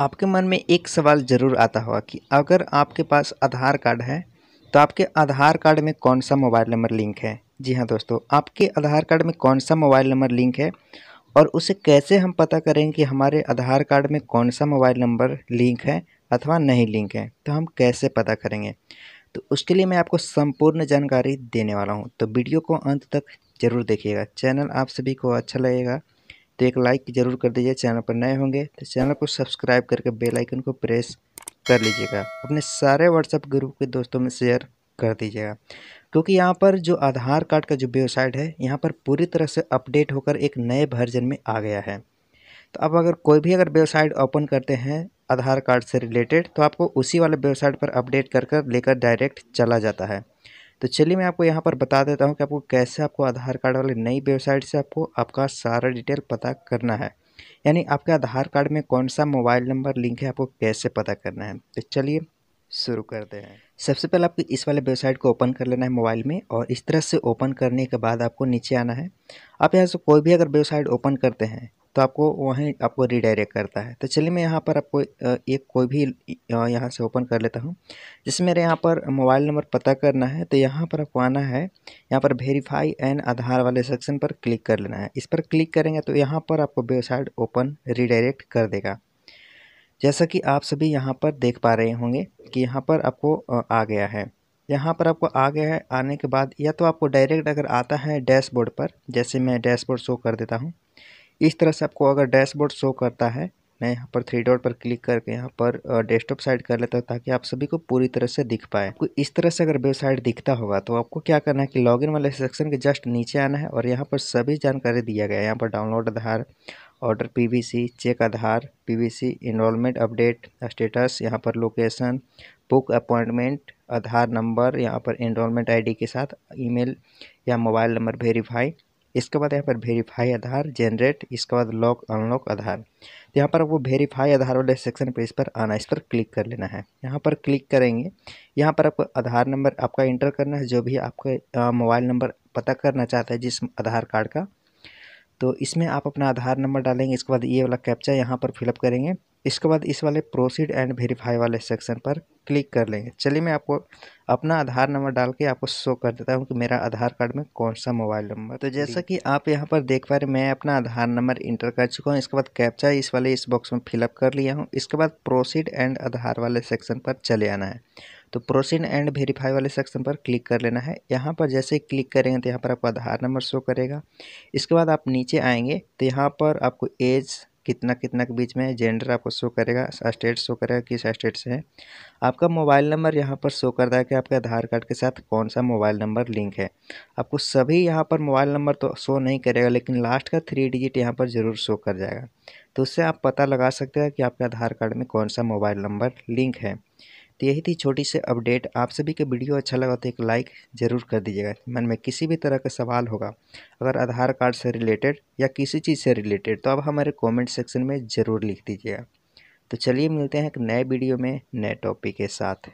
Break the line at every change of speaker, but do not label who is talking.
आपके मन में एक सवाल ज़रूर आता होगा कि अगर आपके पास आधार कार्ड है तो आपके आधार कार्ड में कौन सा मोबाइल नंबर लिंक है जी हाँ दोस्तों आपके आधार कार्ड में कौन सा मोबाइल नंबर लिंक है और उसे कैसे हम पता करें कि हमारे आधार कार्ड में कौन सा मोबाइल नंबर लिंक है अथवा नहीं लिंक है तो हम कैसे पता करेंगे तो उसके लिए मैं आपको संपूर्ण जानकारी देने वाला हूँ तो वीडियो को अंत तक ज़रूर देखिएगा चैनल आप सभी को अच्छा लगेगा तो एक लाइक जरूर कर दीजिए चैनल पर नए होंगे तो चैनल को सब्सक्राइब करके बेल आइकन को प्रेस कर लीजिएगा अपने सारे व्हाट्सएप ग्रुप के दोस्तों में शेयर कर दीजिएगा क्योंकि यहाँ पर जो आधार कार्ड का जो वेबसाइट है यहाँ पर पूरी तरह से अपडेट होकर एक नए वर्जन में आ गया है तो अब अगर कोई भी अगर वेबसाइट ओपन करते हैं आधार कार्ड से रिलेटेड तो आपको उसी वाले वेबसाइट पर अपडेट कर कर लेकर डायरेक्ट चला जाता है तो चलिए मैं आपको यहाँ पर बता देता हूँ कि आपको कैसे आपको आधार कार्ड वाले नई वेबसाइट से आपको आपका सारा डिटेल पता करना है यानी आपके आधार कार्ड में कौन सा मोबाइल नंबर लिंक है आपको कैसे पता करना है तो चलिए शुरू करते हैं सबसे पहले आपको इस वाले वेबसाइट को ओपन कर लेना है मोबाइल में और इस तरह से ओपन करने के बाद आपको नीचे आना है आप यहाँ से कोई भी अगर वेबसाइट ओपन करते हैं तो आपको वहीं आपको रिडायरेक्ट करता है तो चलिए मैं यहाँ पर आपको एक कोई भी यहाँ से ओपन कर लेता हूँ जिसमें मेरे यहाँ पर मोबाइल नंबर पता करना है तो यहाँ पर आपको आना है यहाँ पर वेरीफाई एंड आधार वाले सेक्शन पर क्लिक कर लेना है इस पर क्लिक करेंगे तो यहाँ पर आपको वेबसाइट ओपन रिडायरेक्ट कर देगा जैसा कि आप सभी यहाँ पर देख पा रहे होंगे कि यहाँ पर आपको आ गया है यहाँ पर आपको आ गया है आने के बाद या तो आपको डायरेक्ट अगर आता है डैशबोर्ड पर जैसे मैं डैशबोर्ड शो कर देता हूँ इस तरह से आपको अगर डैशबोर्ड शो करता है मैं यहाँ पर थ्री डॉट पर क्लिक करके यहाँ पर डेस्कटॉप साइड कर लेता हूँ ताकि आप सभी को पूरी तरह से दिख पाए आपको इस तरह से अगर वेबसाइट दिखता होगा तो आपको क्या करना है कि लॉगिन वाले सेक्शन के जस्ट नीचे आना है और यहाँ पर सभी जानकारी दिया गया है यहाँ पर download Aadhaar order PVC check Aadhaar PVC enrolment update status यहाँ पर location book appointment Aadhaar number यहाँ पर इनरोलमेंट आई के साथ ई या मोबाइल नंबर वेरीफाई इसके बाद यहाँ पर वेरीफाई आधार जनरेट इसके बाद लॉक अनलॉक आधार तो यहाँ पर वो वेरीफाई आधार वाले सेक्शन पे इस पर आना इस पर क्लिक कर लेना है यहाँ पर क्लिक करेंगे यहाँ पर आपको आधार नंबर आपका इंटर करना है जो भी आपका मोबाइल नंबर पता करना चाहता है जिस आधार कार्ड का तो इसमें आप अपना आधार नंबर डालेंगे इसके बाद ये वाला कैप्चा यहाँ पर फिलअप करेंगे इसके बाद इस वाले प्रोसीड एंड वेरीफाई वाले सेक्शन पर क्लिक कर लेंगे चलिए मैं आपको अपना आधार नंबर डाल के आपको शो कर देता हूँ कि मेरा आधार कार्ड में कौन सा मोबाइल नंबर तो जैसा कि आप यहाँ पर देख पा रहे मैं अपना आधार नंबर इंटर कर चुका हूँ इसके बाद कैप्चा इस वाले इस बॉक्स में फिलअप कर लिया हूँ इसके बाद प्रोसीड एंड आधार वाले सेक्शन पर चले आना है तो प्रोसीड एंड वेरीफाई वाले सेक्शन पर क्लिक कर लेना है यहाँ पर जैसे क्लिक करेंगे तो यहाँ पर आपका आधार नंबर शो करेगा इसके बाद आप नीचे आएंगे तो यहाँ पर आपको एज कितना कितना के बीच में जेंडर आपको शो करेगा स्टेट शो करेगा किस स्टेट से है आपका मोबाइल नंबर यहाँ पर शो कर रहा है कि आपके आधार कार्ड के साथ कौन सा मोबाइल नंबर लिंक है आपको सभी यहाँ पर मोबाइल नंबर तो शो नहीं करेगा लेकिन लास्ट का थ्री डिजिट यहाँ पर ज़रूर शो कर जाएगा तो उससे आप पता लगा सकते हैं कि आपके आधार कार्ड में कौन सा मोबाइल नंबर लिंक है तो यही थी छोटी सी अपडेट आप सभी के वीडियो अच्छा लगा तो एक लाइक ज़रूर कर दीजिएगा मन में किसी भी तरह का सवाल होगा अगर आधार कार्ड से रिलेटेड या किसी चीज़ से रिलेटेड तो आप हमारे कमेंट सेक्शन में ज़रूर लिख दीजिएगा तो चलिए मिलते हैं एक नए वीडियो में नए टॉपिक के साथ